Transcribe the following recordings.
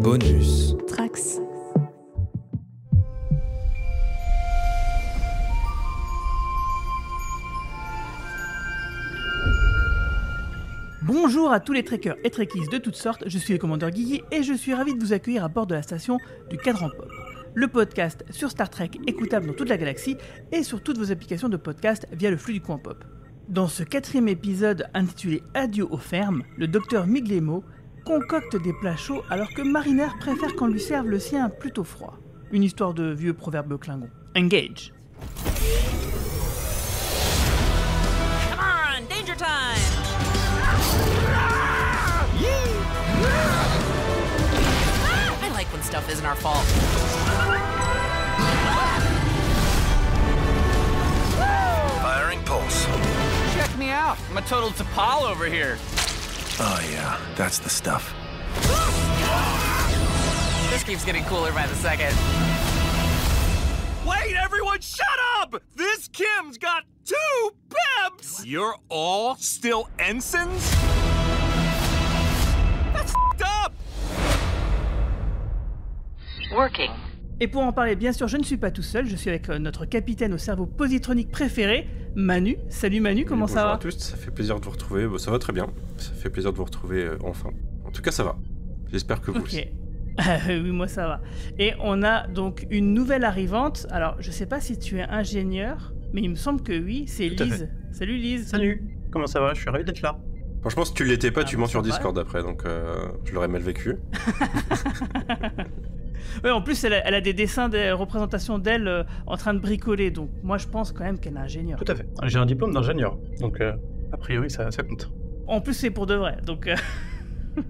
Bonus. Trax. Bonjour à tous les trekkers et trekkies de toutes sortes, je suis le commandeur Guigui et je suis ravi de vous accueillir à bord de la station du Cadran Pop, le podcast sur Star Trek écoutable dans toute la galaxie et sur toutes vos applications de podcast via le flux du coin pop. Dans ce quatrième épisode intitulé Adieu aux fermes, le docteur Miglemo concocte des plats chauds alors que Mariner préfère qu'on lui serve le sien plutôt froid. Une histoire de vieux proverbe klingon. Engage Come on, danger time I like when stuff isn't our fault. Firing pulse. Check me out. I'm a total Tapal over here. Oh, yeah, that's the stuff. This keeps getting cooler by the second. Wait, everyone, shut up! This Kim's got two PEPs! You're all still ensigns? That's up! Working. Et pour en parler, bien sûr, je ne suis pas tout seul. Je suis avec euh, notre capitaine au cerveau positronique préféré, Manu. Salut Manu, comment ça va Bonjour à tous, ça fait plaisir de vous retrouver. Bon, bah, ça va très bien. Ça fait plaisir de vous retrouver euh, enfin. En tout cas, ça va. J'espère que vous oui, moi ça va. Et on a donc une nouvelle arrivante. Alors, je sais pas si tu es ingénieur, mais il me semble que oui, c'est Lise. Salut Lise. Salut. Comment ça va Je suis ravi d'être là. Franchement, si tu l'étais pas, ah, tu bah, mens sur Discord après, donc tu euh, je l'aurais mal vécu. en plus, elle a, des dessins, des représentations d'elle euh, en train de bricoler. Donc, moi, je pense quand même qu'elle est ingénieure. Tout à fait. J'ai un diplôme d'ingénieur. Donc, euh, a priori, ça, ça compte. En plus, c'est pour de vrai. Donc. Euh,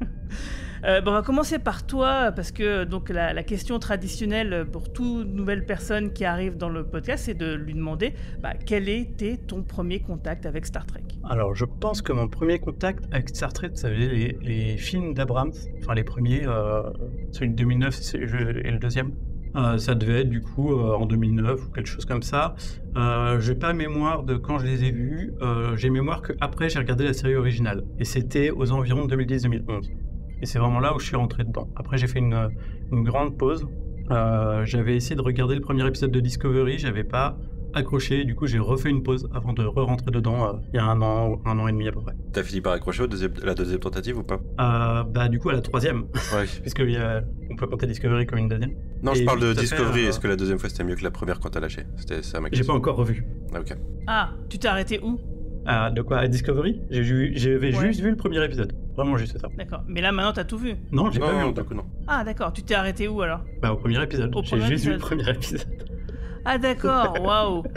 Euh, on va commencer par toi, parce que donc la, question traditionnelle pour toute nouvelle personne qui arrive dans le podcast, c'est de lui demander bah, quel était ton premier contact avec Star Trek Alors, je pense que mon premier contact avec Star Trek, ça veut les, les films d'Abraham, enfin les premiers, euh, celui de 2009 et le deuxième. Euh, ça devait être du coup en 2009 ou quelque chose comme ça. Je j'ai pas mémoire de quand je les ai vus. j'ai mémoire qu'après, j'ai regardé la série originale et c'était aux environs de 2010-2011. Et c'est vraiment là où je suis rentré dedans. Après, j'ai fait une, grande pause. Euh, j'avais essayé de regarder le premier épisode de Discovery, j'avais pas accroché. Du coup, j'ai refait une pause avant de re-rentrer dedans euh, il y a un an un an et demi à peu près. T'as fini par accrocher la deuxième tentative ou pas euh, Bah, du coup, à la troisième. Ouais. Puisque on peut compter Discovery comme une deuxième. Non, je parle de Discovery. Est-ce que la deuxième fois c'était mieux que la première quand t'as lâché C'était ça J'ai pas encore revu. Ah, ok. Ah, tu t'es arrêté où ah, De quoi À Discovery J'avais juste vu le premier épisode. Vraiment juste ça. D'accord. Mais là, maintenant, t'as tout vu Non, j'ai pas vu en tout non. Ah, d'accord. Tu t'es arrêté où alors Bah, au premier épisode. J'ai juste vu le premier épisode. Ah d'accord, waouh.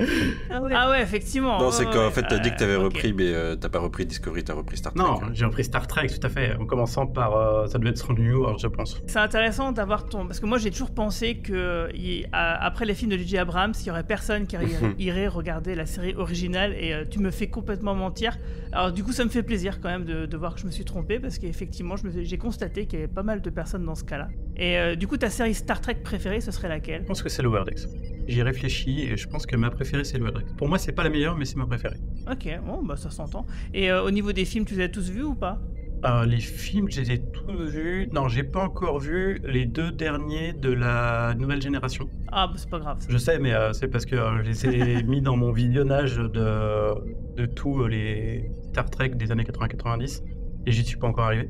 Ah, ah, ouais. effectivement. Non, c'est qu'en fait, t'as dit que t'avais avais repris, mais euh, t'as pas repris Discovery, t'as repris Star Trek. Non, hein. j'ai repris Star Trek, tout à fait. En commençant par, euh, ça devait être New York, je pense. C'est intéressant d'avoir ton, parce que moi j'ai toujours pensé que après les films de J.J. Abrams, il y aurait personne qui irait regarder la série originale, et euh, tu me fais complètement mentir. Alors du coup, ça me fait plaisir quand même de, voir que je me suis trompé, parce qu'effectivement, j'ai constaté qu'il y avait pas mal de personnes dans ce cas-là. Et du coup, ta série Star Trek préférée, ce serait laquelle Je pense que c'est le Decks. J'y réfléchis et je pense que ma préférée c'est le Rex. Pour moi c'est pas la meilleure mais c'est ma préférée. Ok, bon bah ça s'entend. Et euh, au niveau des films, tu les as tous vus ou pas euh, Les films, je les ai tous vus. Non, j'ai pas encore vu les deux derniers de la nouvelle génération. Ah bah c'est pas grave. Je sais mais euh, c'est parce que je les ai mis dans mon visionnage de, de tous les Star Trek des années 80-90 et j'y suis pas encore arrivé.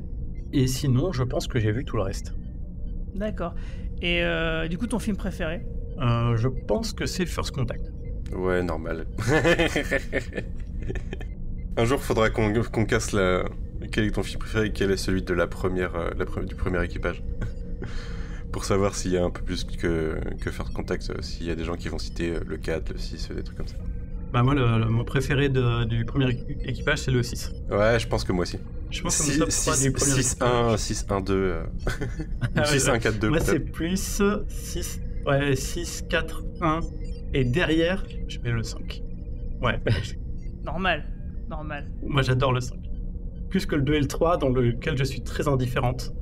Et sinon je pense que j'ai vu tout le reste. D'accord. Et du coup ton film préféré euh, je pense que c'est le First Contact. Ouais, normal. Un jour, faudra qu'on casse la. Quel est ton film préféré et quel est celui de la première, euh, la du premier équipage Pour savoir s'il y a un peu plus que, que First Contact, euh, s'il y a des gens qui vont citer le 4, le 6, des trucs comme ça. Bah, moi, le, mon préféré du premier équipage, c'est le 6. Ouais, je pense que moi aussi. Je pense que le 6-1, 6-1-2. 6-1-4-2. Moi, c'est plus 6 1 Ouais, 6, 4, 1. Et derrière, je mets le 5. Ouais. normal, normal. Moi, j'adore le 5. Plus que le 2 et le 3, dans lequel je suis très indifférente.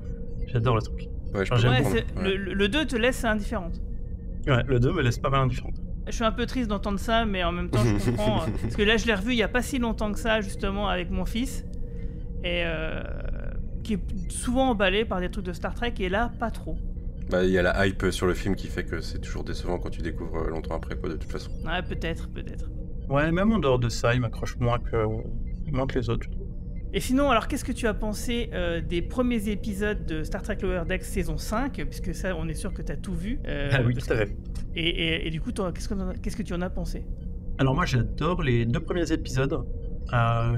J'adore le truc Ouais, je ouais, Le, le, 2 te laisse indifférente. Ouais, le 2 me laisse pas mal indifférente. Je suis un peu triste d'entendre ça, mais en même temps, je comprends. Euh, parce que là, je l'ai revu il n'y a pas si longtemps que ça, justement, avec mon fils. Et. Euh, qui est souvent emballé par des trucs de Star Trek, et là, pas trop. Bah, il y a la hype sur le film qui fait que c'est toujours décevant quand tu découvres euh, longtemps après, quoi, de toute façon. Ouais, peut-être, peut-être. Ouais, même en dehors de ça, il m'accroche moins que, euh, moins que les autres. Et sinon, alors qu'est-ce que tu as pensé euh, des premiers épisodes de Star Trek Lower Decks saison 5 Puisque ça, on est sûr que tu as tout vu. ah oui, tout à fait. Et, et, du coup, qu'est-ce que, qu'est-ce que tu en as pensé Alors moi, j'adore les deux premiers épisodes.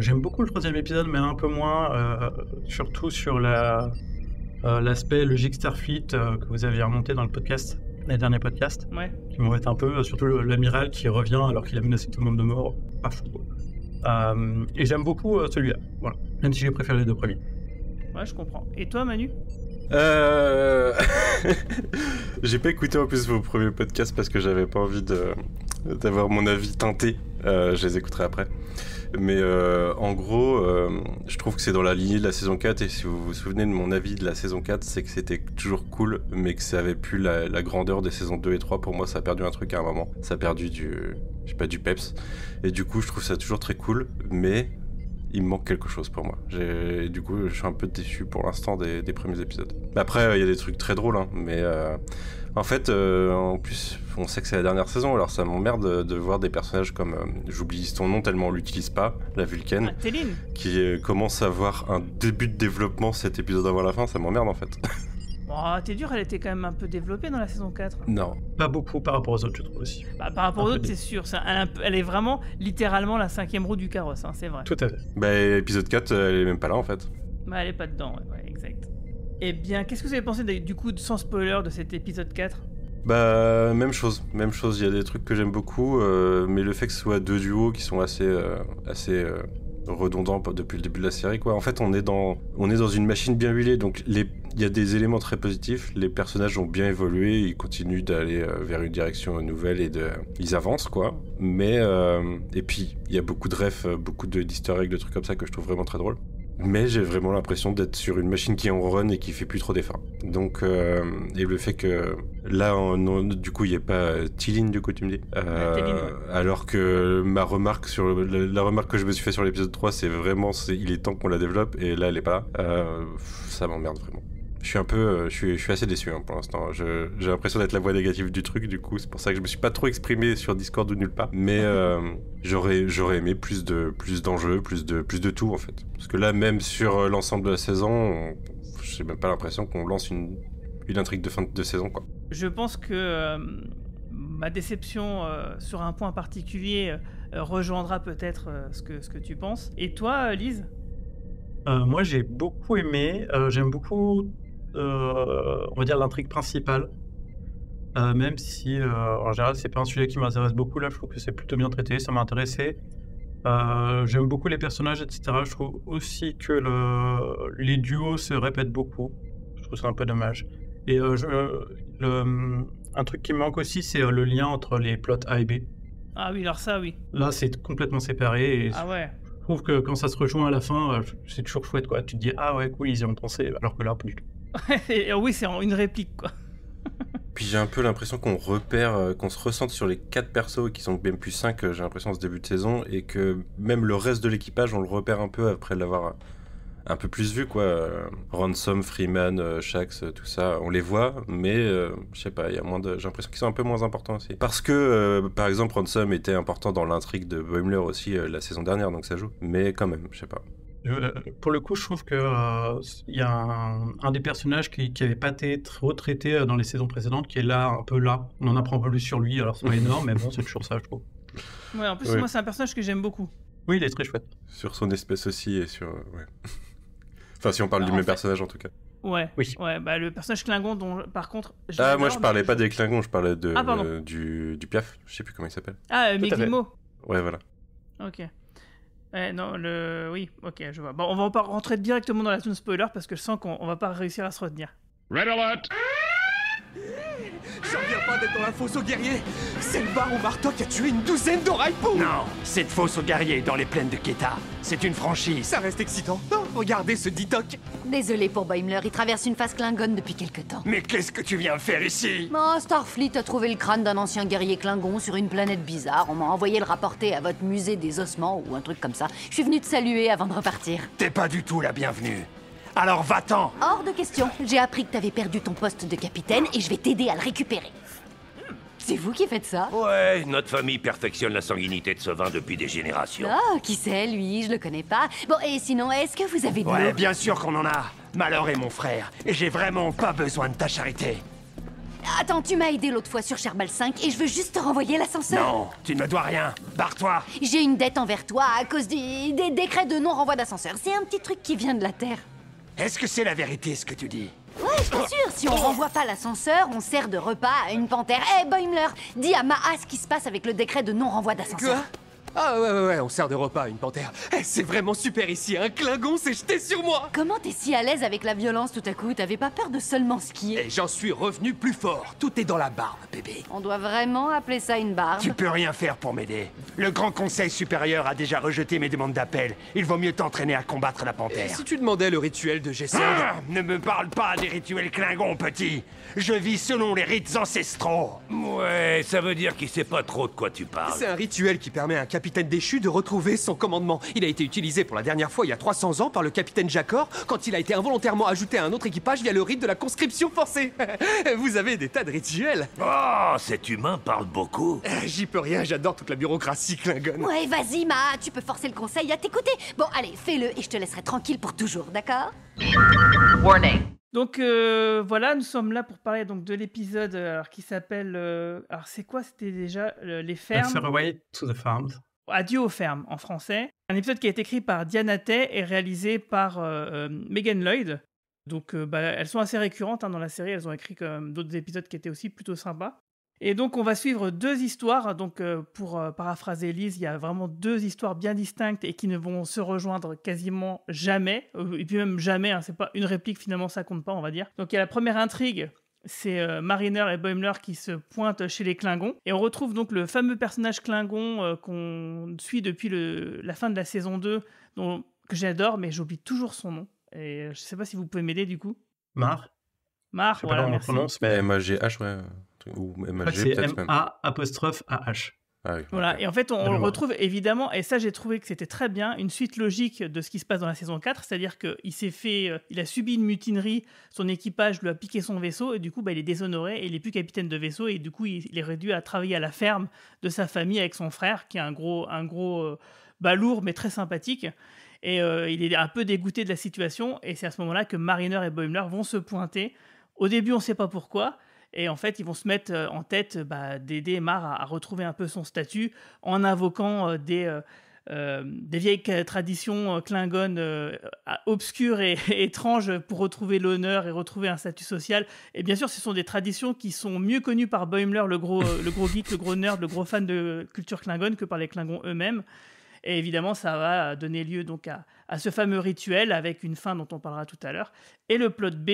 j'aime beaucoup le troisième épisode, mais un peu moins, surtout sur la, euh, l'aspect logique Starfleet euh, que vous aviez remonté dans le podcast, les derniers podcasts, qui m'ont été un peu, euh, surtout l'amiral qui revient alors qu'il a menacé tout le monde de mort. et j'aime beaucoup celui-là, voilà. Même si j'ai préféré les deux premiers. Ouais, je comprends. Et toi, Manu euh... j'ai pas écouté en plus vos premiers podcasts parce que j'avais pas envie de d'avoir mon avis teinté. je les écouterai après. Mais euh, en gros, euh, je trouve que c'est dans la lignée de la saison 4. Et si vous vous souvenez de mon avis de la saison 4, c'est que c'était toujours cool, mais que ça avait plus la, grandeur des saisons 2 et 3. Pour moi, ça a perdu un truc à un moment. Ça a perdu du. pas, du peps. Et du coup, je trouve ça toujours très cool, mais il me manque quelque chose pour moi. du coup, je suis un peu déçu pour l'instant des, premiers épisodes. Après, euh, il y a des trucs très drôles, hein, mais. Euh en fait, euh, en plus, on sait que c'est la dernière saison, alors ça m'emmerde de, voir des personnages comme. Euh, j'oublie son nom tellement on l'utilise pas, la Vulcaine. Ah, qui euh, commence à avoir un début de développement cet épisode avant la fin, ça m'emmerde en fait. Oh, t'es dur, elle était quand même un peu développée dans la saison 4. Non. Pas beaucoup par rapport aux autres, je trouve aussi. Bah, par rapport aux autres, c'est sûr. elle, est vraiment littéralement la cinquième roue du carrosse, hein, c'est vrai. Tout à fait. Bah, épisode 4, elle est même pas là en fait. Bah, elle est pas dedans, exact. Eh bien, qu'est-ce que vous avez pensé du coup, sans spoiler, de cet épisode 4 Bah, même chose, même chose. Il y a des trucs que j'aime beaucoup, euh, mais le fait que ce soit deux duos qui sont assez, euh, assez euh, redondants depuis le début de la série, quoi. En fait, on est dans, on est dans une machine bien huilée, donc il y a des éléments très positifs. Les personnages ont bien évolué, ils continuent d'aller vers une direction nouvelle et de, ils avancent quoi. Mais et puis il y a beaucoup de refs, beaucoup de d'easter de trucs comme ça que je trouve vraiment très drôle mais j'ai vraiment l'impression d'être sur une machine qui est en run et qui fait plus trop d'efforts. Donc, euh, et le fait que là, du coup, il n'y a pas euh, Tiline, du coup, tu me dis. Euh, alors que ma remarque sur la, remarque que je me suis fait sur l'épisode 3, c'est vraiment, il est temps qu'on la développe et là, elle est pas. là ça m'emmerde vraiment je suis un peu, euh, je suis, je suis assez déçu hein, pour l'instant. J'ai l'impression d'être la voix négative du truc, du coup, c'est pour ça que je me suis pas trop exprimé sur Discord ou nulle part. Mais ah. euh, j'aurais, j'aurais aimé plus de, plus d'enjeux, plus de, plus de tout en fait. Parce que là, même sur euh, l'ensemble de la saison, j'ai même pas l'impression qu'on lance une, une intrigue de fin de saison quoi. Je pense que ma déception sur un point particulier rejoindra peut-être ce que, ce que tu penses. Et toi, Lise? moi, j'ai beaucoup aimé. J'aime beaucoup euh, on va dire, l'intrigue principale. Euh, même si, euh, en général, c'est pas un sujet qui m'intéresse beaucoup. Là, je trouve que c'est plutôt bien traité, ça m'a intéressé. J'aime beaucoup les personnages, etc. Je trouve aussi que le, les duos se répètent beaucoup. Je trouve ça un peu dommage. Et un truc qui me manque aussi, c'est le lien entre les plots A et B. Ah oui, alors ça, oui. Là, c'est complètement séparé. Et ah Je trouve que quand ça se rejoint à la fin, c'est toujours chouette, quoi. Tu te dis, ah ouais, cool, ils y ont pensé, alors que là, pas du tout. oui, c'est une réplique, quoi. Puis j'ai un peu l'impression qu'on repère, euh, qu'on se ressente sur les quatre persos qui sont bien plus 5, euh, j'ai l'impression, en ce début de saison, et que même le reste de l'équipage, on le repère un peu après l'avoir euh, un peu plus vu, quoi. Ransom, Freeman, Shax, tout ça, on les voit, mais je sais pas, il moins de. J'ai l'impression qu'ils sont un peu moins importants aussi. Parce que, par exemple, Ransom était important dans l'intrigue de Boimler aussi la saison dernière, donc ça joue. Mais quand même, je sais pas. Euh, pour le coup, je trouve qu'il euh, y a un, des personnages qui n'avait pas été trop traité euh, dans les saisons précédentes, qui est là, un peu là. On en apprend un peu plus sur lui, alors c'est pas énorme, mais bon, c'est toujours ça, je trouve. Ouais, en plus, moi, c'est un personnage que j'aime beaucoup. Oui, il est très chouette. Sur son espèce aussi, et sur. enfin, si on parle du bah, même personnage, en tout cas. Ouais. Oui. Ouais, bah, le personnage Klingon, dont, par contre. Ah, moi, je parlais pas des Klingons, je parlais de, ah, du, Piaf, je sais plus comment il s'appelle. Ah, euh, Ouais, voilà. Ok. Eh, non, le. Oui, ok, je vois. Bon, on va pas rentrer directement dans la zone spoiler parce que je sens qu'on va pas réussir à se retenir. Red Alert! Je viens pas d'être dans la fosse aux guerriers C'est le bar où Martok a tué une douzaine de Non Cette fosse aux guerriers dans les plaines de Keta, c'est une franchise Ça reste excitant Non, oh, Regardez ce ditoc Désolé pour Boimler, il traverse une phase Klingon depuis quelque temps. Mais qu'est-ce que tu viens faire ici Starfleet a trouvé le crâne d'un ancien guerrier Klingon sur une planète bizarre. On m'a envoyé le rapporter à votre musée des ossements ou un truc comme ça. Je suis venu te saluer avant de repartir. T'es pas du tout la bienvenue alors va-t'en Hors de question. J'ai appris que t'avais perdu ton poste de capitaine et je vais t'aider à le récupérer. C'est vous qui faites ça Ouais, notre famille perfectionne la sanguinité de ce vin depuis des générations. Oh, qui sait, lui, je le connais pas. Bon, et sinon, est-ce que vous avez de Ouais, bien sûr qu'on en a Malheur est mon frère, et j'ai vraiment pas besoin de ta charité. Attends, tu m'as aidé l'autre fois sur Charbal 5 et je veux juste te renvoyer l'ascenseur. Non, tu ne me dois rien. Barre-toi. J'ai une dette envers toi à cause des décrets de non-renvoi d'ascenseur. C'est un petit truc qui vient de la Terre. Est-ce que c'est la vérité, ce que tu dis Ouais, je sûr. Si on renvoie pas l'ascenseur, on sert de repas à une panthère. Hé, eh, hey, Boimler, dis à Maha ce qui se passe avec le décret de non-renvoi d'ascenseur. Ah ouais, ouais, ouais, on sert de repas à une panthère. Eh, c'est vraiment super ici, un Klingon s'est jeté sur moi Comment t'es si à l'aise avec la violence tout à coup T'avais pas peur de seulement skier Et eh, j'en suis revenu plus fort. Tout est dans la barbe, bébé. On doit vraiment appeler ça une barbe Tu peux rien faire pour m'aider. Le Grand Conseil supérieur a déjà rejeté mes demandes d'appel. Il vaut mieux t'entraîner à combattre la panthère. Et eh, si tu demandais le rituel de Gessel. Ah, ne me parle pas des rituels Klingons, petit Je vis selon les rites ancestraux Ouais, ça veut dire qu'il sait pas trop de quoi tu parles. C'est un rituel qui permet à un capitaine capitaine déchu de retrouver son commandement. Il a été utilisé pour la dernière fois il y a 300 ans par le capitaine Jacor quand il a été involontairement ajouté à un autre équipage via le rite de la conscription forcée. Vous avez des tas de rituels. Oh, cet humain parle beaucoup. J'y peux rien, j'adore toute la bureaucratie Klingon. Ouais, vas-y, Ma, tu peux forcer le conseil à t'écouter. Bon, allez, fais-le et je te laisserai tranquille pour toujours, d'accord Warning. Donc euh, voilà, nous sommes là pour parler donc de l'épisode euh, qui s'appelle. Euh, alors c'est quoi C'était déjà les fermes. to the Adieu aux fermes en français. Un épisode qui a été écrit par Diana Tay et réalisé par euh, euh, Megan Lloyd. Donc euh, bah, elles sont assez récurrentes hein, dans la série, elles ont écrit d'autres épisodes qui étaient aussi plutôt sympas. Et donc on va suivre deux histoires, donc pour paraphraser Lise, il y a vraiment deux histoires bien distinctes et qui ne vont se rejoindre quasiment jamais, et puis même jamais, hein, c'est pas une réplique finalement ça compte pas on va dire. Donc il y a la première intrigue c'est euh, Mariner et Boimler qui se pointent chez les Klingons. Et on retrouve donc le fameux personnage Klingon euh, qu'on suit depuis la fin de la saison 2, que j'adore, mais j'oublie toujours son nom. Et je euh, je sais pas si vous pouvez m'aider du coup. Mar. Mar, voilà, comment on prononce, mais M-A-G-H, ouais. Ou M-A-G, peut-être m A apostrophe h ah voilà. Et en fait, on, le retrouve évidemment, et ça j'ai trouvé que c'était très bien, une suite logique de ce qui se passe dans la saison 4, c'est-à-dire qu'il s'est fait, euh, il a subi une mutinerie, son équipage lui a piqué son vaisseau, et du coup, bah, il est déshonoré, et il n'est plus capitaine de vaisseau, et du coup, il, est réduit à travailler à la ferme de sa famille avec son frère, qui est un gros, un gros euh, balourd, mais très sympathique. Et euh, il est un peu dégoûté de la situation, et c'est à ce moment-là que Mariner et Boimler vont se pointer. Au début, on ne sait pas pourquoi, et en fait, ils vont se mettre euh, en tête euh, bah, d'aider Mar à, retrouver un peu son statut en invoquant euh, des, vieilles traditions klingones obscures et, étranges pour retrouver l'honneur et retrouver un statut social. Et bien sûr, ce sont des traditions qui sont mieux connues par Boimler, le gros, le geek, le gros nerd, le gros fan de culture klingone, que par les klingons eux-mêmes. Et évidemment, ça va donner lieu donc à, à, ce fameux rituel avec une fin dont on parlera tout à l'heure. Et le plot B,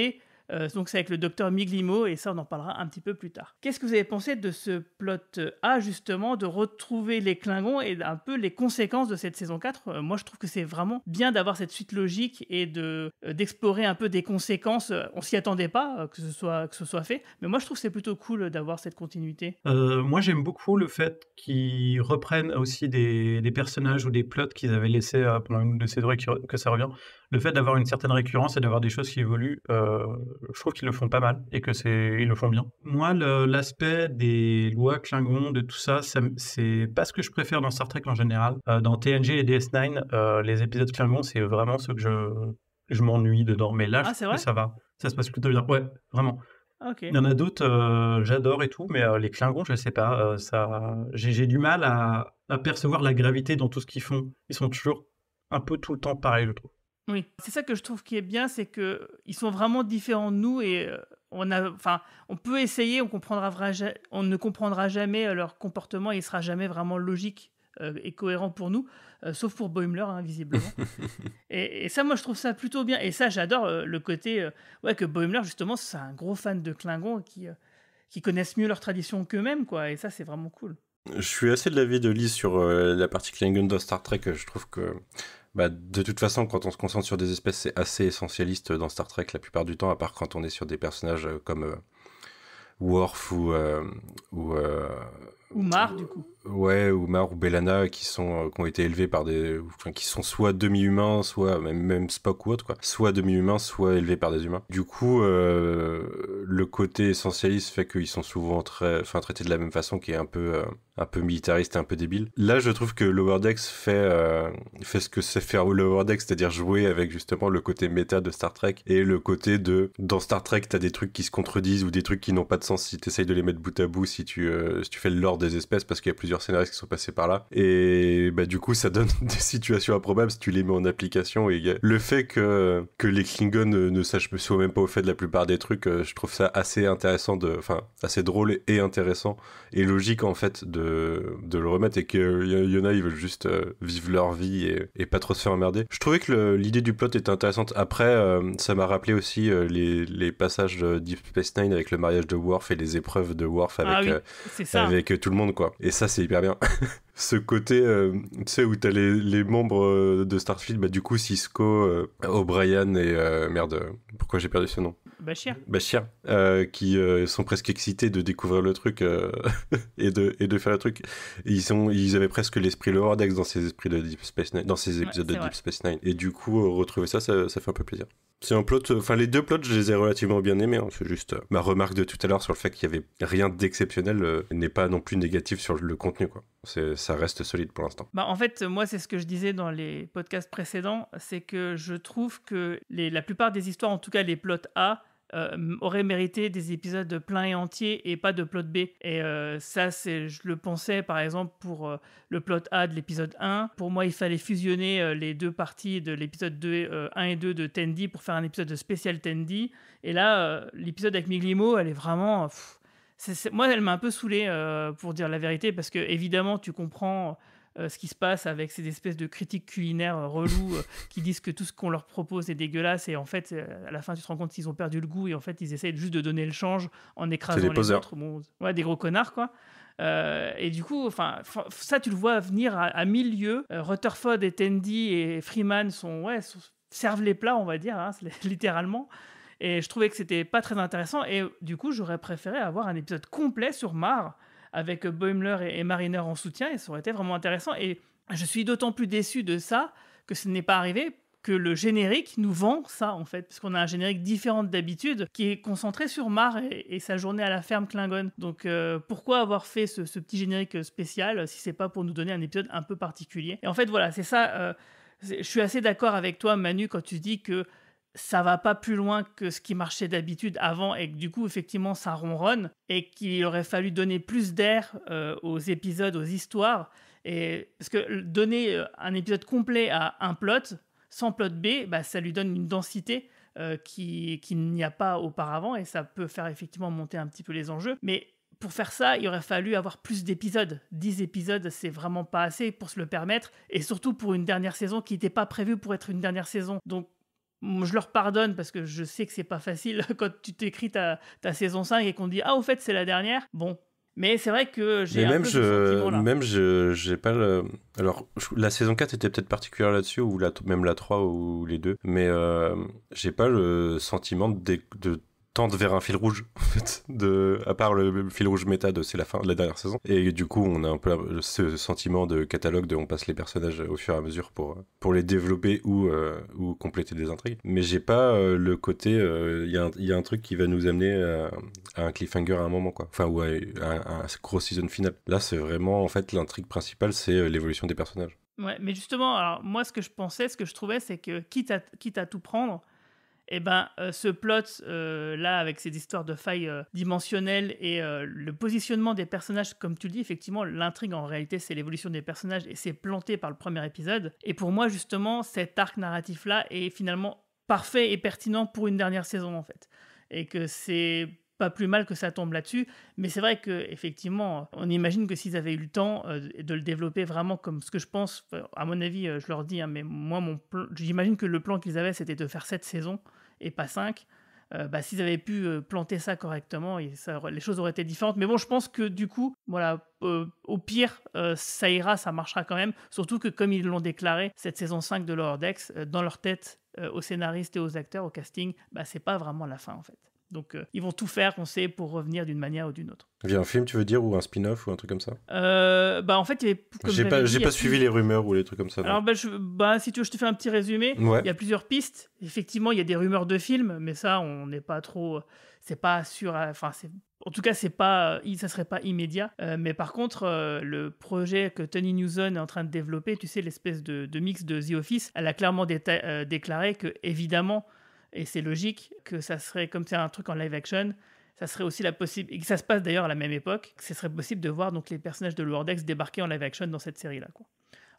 euh, donc c'est avec le docteur Miglimo et ça on en parlera un petit peu plus tard. Qu'est-ce que vous avez pensé de ce plot A justement, de retrouver les Klingons et un peu les conséquences de cette saison 4 euh, Moi je trouve que c'est vraiment bien d'avoir cette suite logique et de euh, d'explorer un peu des conséquences. On s'y attendait pas que ce soit que ce soit fait, mais moi je trouve que c'est plutôt cool d'avoir cette continuité. moi j'aime beaucoup le fait qu'ils reprennent aussi des, personnages ou des plots qu'ils avaient laissés pendant une de ces et que ça revient le fait d'avoir une certaine récurrence et d'avoir des choses qui évoluent, euh, je trouve qu'ils le font pas mal et que c'est ils le font bien. Moi, l'aspect des lois Klingon, de tout ça, c'est pas ce que je préfère dans Star Trek en général. Euh, dans TNG et DS9, euh, les épisodes Klingon, c'est vraiment ceux que je, je m'ennuie dedans. Mais là, ah, ça va. Ça se passe plutôt bien. Ouais, vraiment. Il y en a d'autres, j'adore et tout, mais les Klingons, je ne sais pas, j'ai du mal à, à, percevoir la gravité dans tout ce qu'ils font. Ils sont toujours un peu tout le temps pareils, je trouve. Oui, c'est ça que je trouve qui est bien, c'est que ils sont vraiment différents de nous et euh, on a, enfin, on peut essayer, on comprendra, on ne comprendra jamais euh, leur comportement et il sera jamais vraiment logique euh, et cohérent pour nous, sauf pour Boimler, hein, visiblement. et, ça, moi, je trouve ça plutôt bien. Et ça, j'adore le côté ouais, que Boimler, justement, c'est un gros fan de Klingon qui, qui connaissent mieux leur tradition qu'eux-mêmes, quoi. Et ça, c'est vraiment cool. Je suis assez de l'avis de Lise sur la partie Klingon de Star Trek. Je trouve que bah, de toute façon, quand on se concentre sur des espèces, c'est assez essentialiste dans Star Trek la plupart du temps, à part quand on est sur des personnages euh, comme euh, Worf ou. Euh, ou, ou Mar, du coup ouais, ou Mar ou Bellana qui sont euh, qui ont été élevés par des, enfin, qui sont soit demi-humains, soit même, même Spock ou autre quoi, soit demi-humains, soit élevés par des humains. Du coup, euh, le côté essentialiste fait qu'ils sont souvent très, enfin traités de la même façon, qui est un peu euh, un peu militariste et un peu débile. Là, je trouve que Lower Decks fait euh, fait ce que sait faire Lower Decks, c'est-à-dire jouer avec justement le côté méta de Star Trek et le côté de dans Star Trek, t'as des trucs qui se contredisent ou des trucs qui n'ont pas de sens si t'essayes de les mettre bout à bout, si tu si tu fais le lore des espèces parce qu'il y a plusieurs plusieurs scénaristes qui sont passés par là. Et bah, du coup, ça donne des situations improbables si tu les mets en application. Et euh, le fait que, que les Klingons ne, sachent soient même pas au fait de la plupart des trucs, euh, je trouve ça assez intéressant, de, enfin, assez drôle et intéressant et logique en fait de, de le remettre. Et qu'il y, en a, ils veulent juste euh, vivre leur vie et, pas trop se faire emmerder. Je trouvais que l'idée du plot était intéressante. Après, ça m'a rappelé aussi les, les, passages de Deep Space Nine avec le mariage de Worf et les épreuves de Worf avec, ah avec tout le monde, quoi. Et ça, c'est hyper bien. Ce côté, euh, tu sais, où t'as les, les membres euh, de Starfield, bah, du coup, Cisco, euh, O'Brien et. merde, pourquoi j'ai perdu ce nom Bachir. Bachir, qui sont presque excités de découvrir le truc et, de, et de faire le truc. ils, sont, ils avaient presque l'esprit le dans ces, de dans ces épisodes de Deep Space Nine. Et du coup, retrouver ça, ça fait un peu plaisir. C'est un plot, enfin les deux plots, je les ai relativement bien aimés. Hein. C'est juste euh, ma remarque de tout à l'heure sur le fait qu'il n'y avait rien d'exceptionnel euh, n'est pas non plus négatif sur le contenu quoi. Ça reste solide pour l'instant. Bah en fait, moi c'est ce que je disais dans les podcasts précédents, c'est que je trouve que la plupart des histoires, en tout cas les plots A, euh, aurait mérité des épisodes pleins et entiers et pas de plot B. Et euh, ça, c'est, je le pensais par exemple pour euh, le plot A de l'épisode 1. Pour moi, il fallait fusionner les deux parties de l'épisode 2, 1 et 2 de Tendy pour faire un épisode spécial Tendy. Et là, l'épisode avec Miglimo, elle est vraiment. moi, elle m'a un peu saoulée, pour dire la vérité parce que évidemment, tu comprends euh, ce qui se passe avec ces espèces de critiques culinaires euh, relous euh, qui disent que tout ce qu'on leur propose est dégueulasse et en fait, à la fin, tu te rends compte qu'ils ont perdu le goût et en fait, ils essayent juste de donner le change en écrasant les autres. mondes des gros connards, quoi. et du coup, enfin, ça, tu le vois venir à, à mille lieues. Rutherford et Tandy et Freeman sont, ouais, servent les plats, on va dire, hein, littéralement. Et je trouvais que c'était pas très intéressant. Et du coup, j'aurais préféré avoir un épisode complet sur Mars avec Boimler et, Mariner en soutien, et ça aurait été vraiment intéressant. Et je suis d'autant plus déçu de ça que ce n'est pas arrivé que le générique nous vend ça en fait, parce qu'on a un générique différent d'habitude qui est concentré sur Mar et, sa journée à la ferme Klingon. Donc euh, pourquoi avoir fait ce, petit générique spécial si c'est pas pour nous donner un épisode un peu particulier Et en fait voilà, c'est ça. Euh, je suis assez d'accord avec toi Manu quand tu dis que ça va pas plus loin que ce qui marchait d'habitude avant et que du coup effectivement ça ronronne et qu'il aurait fallu donner plus d'air euh, aux épisodes, aux histoires et parce que donner euh, un épisode complet à un plot sans plot B, bah, ça lui donne une densité euh, qui qu'il n'y a pas auparavant et ça peut faire effectivement monter un petit peu les enjeux mais pour faire ça, il aurait fallu avoir plus d'épisodes. 10 épisodes, c'est vraiment pas assez pour se le permettre, et surtout pour une dernière saison qui n'était pas prévue pour être une dernière saison. Donc je leur pardonne parce que je sais que c'est pas facile quand tu t'écris ta, saison 5 et qu'on dit ah au fait c'est la dernière. Bon, mais c'est vrai que j'ai même, je, même je j'ai pas le... alors la saison 4 était peut-être particulière là-dessus ou même la 3 ou les deux mais euh, j'ai pas le sentiment de Tente vers un fil rouge, en fait, de, à part le fil rouge méta de c'est la fin de la dernière saison. Et du coup, on a un peu ce sentiment de catalogue de on passe les personnages au fur et à mesure pour, pour les développer ou, euh, ou compléter des intrigues. Mais j'ai pas euh, le côté, il euh, y, a un truc qui va nous amener à, un cliffhanger à un moment, quoi. Enfin, ou à, à, un finale. season final. Là, c'est vraiment, en fait, l'intrigue principale, c'est l'évolution des personnages. Ouais, mais justement, alors moi, ce que je pensais, ce que je trouvais, c'est que quitte à tout prendre, et eh ben euh, ce plot euh, là avec ces histoires de failles euh, dimensionnelles et le positionnement des personnages, comme tu le dis, effectivement, l'intrigue en réalité c'est l'évolution des personnages et c'est planté par le premier épisode. Et pour moi justement, cet arc narratif là est finalement parfait et pertinent pour une dernière saison en fait. Et que c'est pas plus mal que ça tombe là-dessus, mais c'est vrai que effectivement, on imagine que s'ils avaient eu le temps de le développer vraiment comme ce que je pense, à mon avis, je leur dis, hein, mais moi, mon j'imagine que le plan qu'ils avaient, c'était de faire cette saison et pas 5. Euh, bah, s'ils avaient pu euh, planter ça correctement, et les choses auraient été différentes. Mais bon, je pense que du coup, voilà, euh, au pire, ça ira, ça marchera quand même. Surtout que comme ils l'ont déclaré, cette saison 5 de lordex dans leur tête, aux scénaristes et aux acteurs, au casting, bah, c'est pas vraiment la fin en fait. Donc euh, ils vont tout faire, on sait, pour revenir d'une manière ou d'une autre. Via un film, tu veux dire, ou un spin-off, ou un truc comme ça euh, Bah en fait, J'ai pas, suivi les rumeurs ou les trucs comme ça. Alors bah, bah, si tu veux, je te fais un petit résumé. Il y a plusieurs pistes. Effectivement, il y a des rumeurs de films, mais ça, on n'est pas trop. Euh, c'est pas sûr. Enfin, en tout cas, c'est pas, ça serait pas immédiat. mais par contre, le projet que Tony Newson est en train de développer, tu sais, l'espèce de, mix de The Office, elle a clairement déclaré que, évidemment, et c'est logique que ça serait, comme c'est un truc en live action, ça serait aussi la possible, et que ça se passe d'ailleurs à la même époque, que ce serait possible de voir donc les personnages de Lordex débarquer en live action dans cette série-là.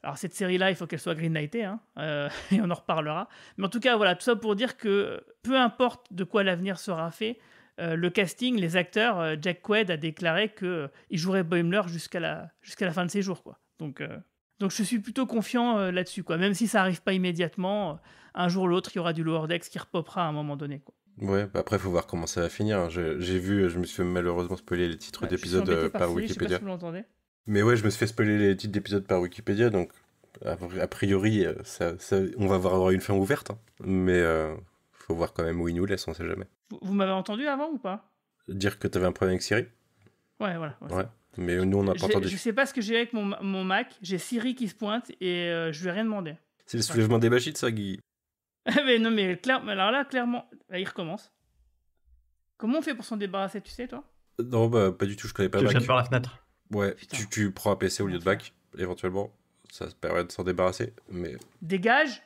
Alors cette série-là, il faut qu'elle soit green hein, euh, et on en reparlera. Mais en tout cas, voilà, tout ça pour dire que euh, peu importe de quoi l'avenir sera fait, euh, le casting, les acteurs, Jack Quaid a déclaré qu'il jouerait Boimler jusqu'à la, jusqu'à la fin de ses jours. Quoi. Donc donc je suis plutôt confiant euh, là-dessus, quoi. Même si ça arrive pas immédiatement, euh, un jour ou l'autre, il y aura du lower decks qui repopera à un moment donné, quoi. Ouais, bah après, faut voir comment ça va finir. Hein. J'ai vu, je me suis malheureusement spoiler les titres d'épisodes euh, par, Wikipédia. Je sais pas si vous Mais ouais, je me suis fait spoiler les titres d'épisodes par Wikipédia, donc a priori, ça, on va avoir une fin ouverte. Hein. Mais Mais faut voir quand même où il nous laisse, on sait jamais. Vous, m'avez entendu avant ou pas Dire que tu avais un problème avec Siri Ouais, voilà. ouais. Mais nous, on n'a pas entendu. Je sais pas ce que j'ai avec mon, mon Mac. J'ai Siri qui se pointe et euh, je lui ai rien demandé. C'est le soulèvement des bachites, ça, Guy mais non, mais alors là, clairement, bah, il recommence. Comment on fait pour s'en débarrasser, tu sais, toi Non, bah, pas du tout, je connais pas tu Mac. faire la fenêtre. Ouais, tu, tu, prends un PC au lieu de Mac, éventuellement. Ça te permet de s'en débarrasser, mais... Dégage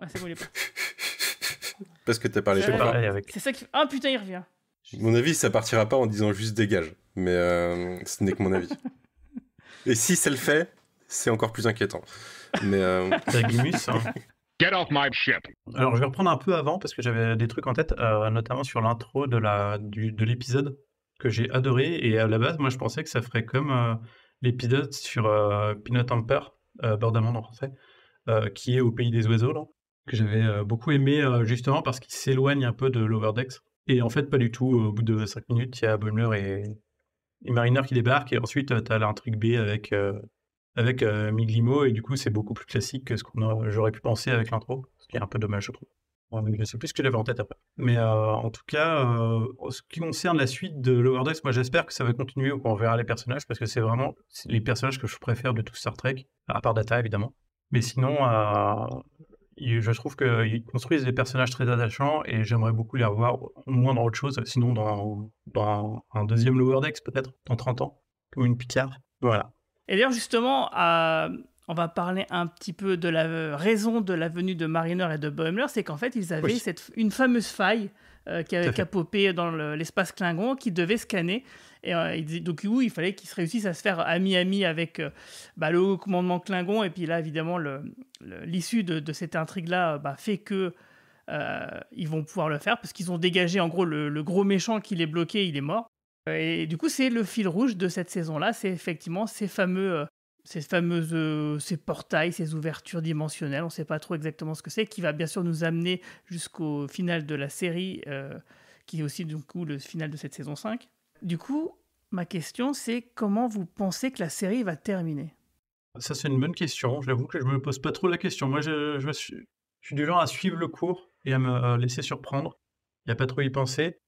Ouais, c'est bon, il est pas. Parce que t'as parlé, C'est ça qui... Ah, putain, il revient. Mon avis, ça partira pas en disant juste dégage. Mais euh, ce n'est que mon avis. Et si ça le fait, c'est encore plus inquiétant. Mais. Euh, hein. Get off my ship. Alors je vais reprendre un peu avant parce que j'avais des trucs en tête, euh, notamment sur l'intro de la du, de l'épisode que j'ai adoré et à la base moi je pensais que ça ferait comme l'épisode sur Peanut Hamper, Bird en français, qui est au pays des oiseaux que j'avais beaucoup aimé justement parce qu'il s'éloigne un peu de l'Overdex et en fait pas du tout. Au bout de 5 minutes il y a Boomer et les mariner qui débarque, et ensuite, tu as l'intrigue B avec, avec Miglimo, et du coup, c'est beaucoup plus classique que ce que j'aurais pu penser avec l'intro, ce qui est un peu dommage, je trouve. Je sais plus ce que j'avais en tête après. Mais en tout cas, ce qui concerne la suite de Lower moi j'espère que ça va continuer ou qu'on verra les personnages parce que c'est vraiment les personnages que je préfère de tout Star Trek, à part Data évidemment. Mais sinon, je trouve qu'ils construisent des personnages très attachants et j'aimerais beaucoup les revoir au moins dans autre chose, sinon dans, dans un, deuxième Lower Decks peut-être, dans 30 ans, ou une Picard. Voilà. Et d'ailleurs, justement, on va parler un petit peu de la euh, raison de la venue de Mariner et de Boehmler, c'est qu'en fait, ils avaient cette, une fameuse faille euh, qui, avait dans l'espace Klingon qui devait scanner et euh, il donc, il fallait qu'ils réussissent à se faire ami-ami avec euh, bah, le haut commandement Klingon. Et puis là, évidemment, l'issue de, cette intrigue-là bah, fait que euh, ils vont pouvoir le faire parce qu'ils ont dégagé en gros le, gros méchant qui les bloquait, il est mort. Et, du coup, c'est le fil rouge de cette saison-là, c'est effectivement ces fameux, ces fameuses, ces portails, ces ouvertures dimensionnelles. On ne sait pas trop exactement ce que c'est, qui va bien sûr nous amener jusqu'au final de la série, qui est aussi du coup le final de cette saison 5. Du coup, ma question, c'est comment vous pensez que la série va terminer Ça, c'est une bonne question. J'avoue que je me pose pas trop la question. Moi, je, suis du genre à suivre le cours et à me euh, laisser surprendre. Il n'y a pas trop y penser.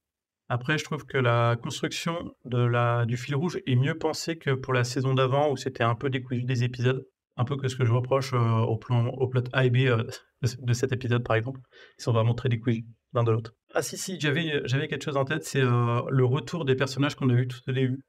Après, je trouve que la construction du fil rouge est mieux pensée que pour la saison d'avant où c'était un peu décousu des épisodes un peu que ce que je reproche euh, au, plan, au plot A et B euh, de, cet épisode, par exemple. Ils sont vraiment très découillés l'un de l'autre. Ah si, si, j'avais, j'avais quelque chose en tête, c'est euh, le retour des personnages qu'on a eu tout au début,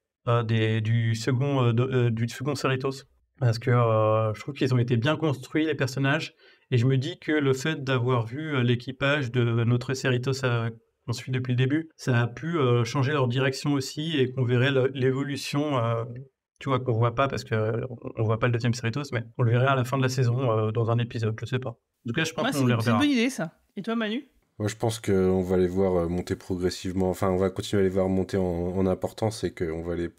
des, du, second, du second Cerritos. Parce que je trouve qu'ils ont été bien construits, les personnages, et je me dis que le fait d'avoir vu l'équipage de notre Cerritos qu'on suit depuis le début, ça a pu changer leur direction aussi et qu'on verrait l'évolution tu vois, qu'on voit pas parce qu'on voit pas le deuxième Cerritos, mais on le verra à la fin de la saison euh, dans un épisode, je sais pas. En tout cas, je pense qu'on les reverra. C'est une bonne idée ça. Et toi, Manu Moi, je pense qu'on va les voir euh, monter progressivement. Enfin, on va continuer à les voir monter en, importance et qu'on va les